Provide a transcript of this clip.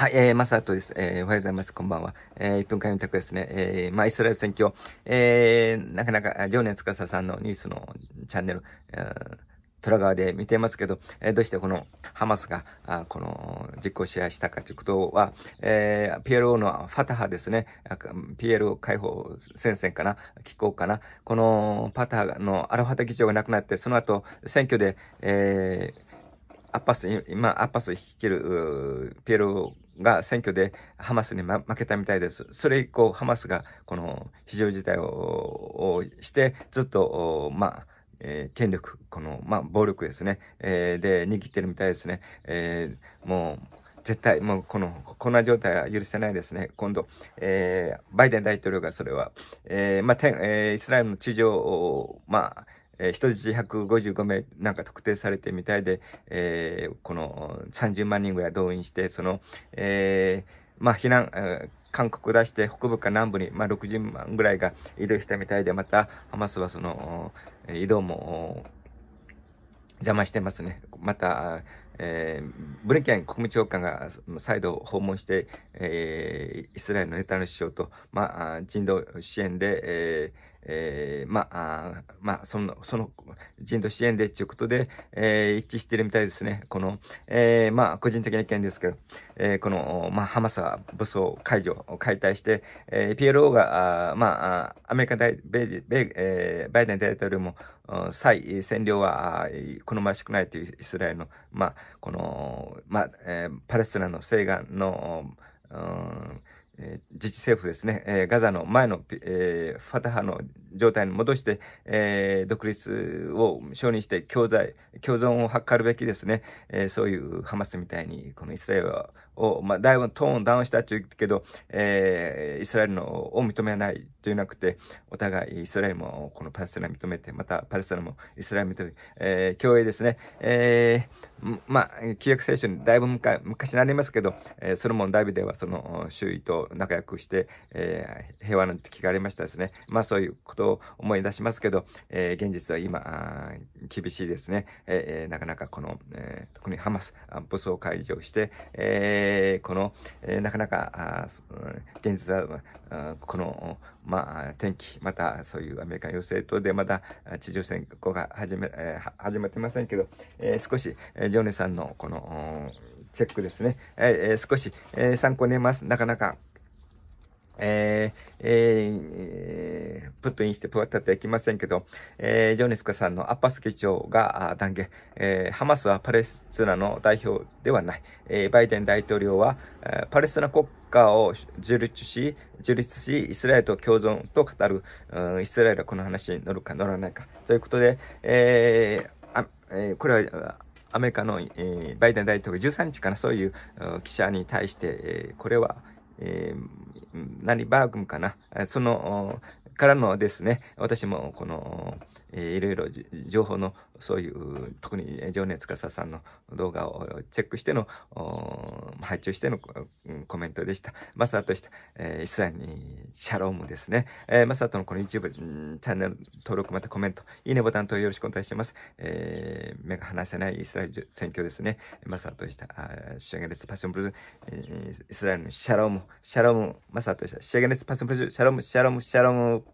はい、えー、マサトです。えー、おはようございます。こんばんは。えー、1分間のタですね。えー、まあ、イスラエル選挙、えー、なかなか、常年司さんのニュースのチャンネル、えー、トラ側で見てますけど、えー、どうしてこのハマスが、あこの実行支配したかということは、えー、PLO のファタハですね、PLO 解放戦線かな、機構かな、このファタハのアラファタ議長が亡くなって、その後、選挙で、えーアッパス、今、アッパス率いるピエロが選挙でハマスに、負けたみたいです。それ以降、ハマスがこの非常事態をして、ずっと、まあ、えー、権力、この、まあ、暴力ですね、えー、で、握ってるみたいですね。えー、もう、絶対、もう、この、こんな状態は許せないですね。今度、えー、バイデン大統領がそれは、えまあ、えイスラエルの地上を、まあ、えー、人質155名なんか特定されてみたいで、えー、この30万人ぐらい動員して、その、えー、まあ、避難、えー韓国出して北部か南部に、まあ、60万ぐらいが移動したみたいで、またハマスはその移動も邪魔してますね。また、えー、ブリンケン国務長官が再度訪問して、えー、イスラエルのネタの首相と、まあ、人道支援で、えーえー、まあ、まあ、その、その、人道支援でっていうことで、えー、一致してるみたいですね。この、えー、まあ、個人的な意見ですけど、えー、この、まあ、ハマスは武装解除を解体して、えー、PLO が、あまあ、アメリカ大、米、米、えー、バイデン大統領も、再占領は好ましくないというイスラエルの、まあ、この、まあ、えー、パレスチナの西岸の、うんえ自治政府ですね、えガザの前の、えー、ファタハの状態に戻して、えー、独立を承認して共在、共存を図るべきですね、えー、そういうハマスみたいに、このイスラエルを、まあ、だいぶトーンダウンしたというけど、えー、イスラエルのを認めないというなくて、お互いイスラエルもこのパレスチナ認めて、またパレスチナもイスラエル認めて、えー、共栄ですね、えー、まあ、旧約聖書にだいぶ昔になりますけど、えー、ソロモン・ダビデはその周囲と仲良くして、えー、平和の時がありましたですね。まあ、そういうことを思い出しますけど、えー、現実は今、厳しいですね。えー、なかなかこの、えー、特にハマス、武装解除して、えー、この、えー、なかなか、現実は、この、まあ、天気、またそういうアメリカ要請等でまだ地上戦後が始め、えー、始まってませんけど、えー、少し、えー、ジョネさんのこのチェックですね、えー、少し、えー、参考にします。なかなか、えー、えーえー、プットインしてプワッタってはいきませんけど、えー、ジョネスカさんのアッパス議長が断言、えー、ハマスはパレスチナの代表ではない、えー、バイデン大統領は、えー、パレスチナ国家を樹立し、樹立し、イスラエルと共存と語る、うん、イスラエルはこの話に乗るか乗らないか。ということで、えー、あえー、これは、アメリカの、えー、バイデン大統領13日かな、そういう記者に対して、えー、これは、えー、何バーグムかな、そのからのですね、私もこの、えー、いろいろ情報のそういう特に情熱かささんの動画をチェックしての配注してのコメントでした。マサとした、えー、イスラにシャロームですね。えー、マサとのこの YouTube チャンネル登録またコメント、いいねボタンとよろしくお願いします。えー、目が離せないイスラエル選挙ですね。マサとした、シャゲレスパッションブルーズ、えイスラエルのシャローム、シャローム、マサとした、シャゲレスパッションブルーズ、シャローム、シャローム、シャローム、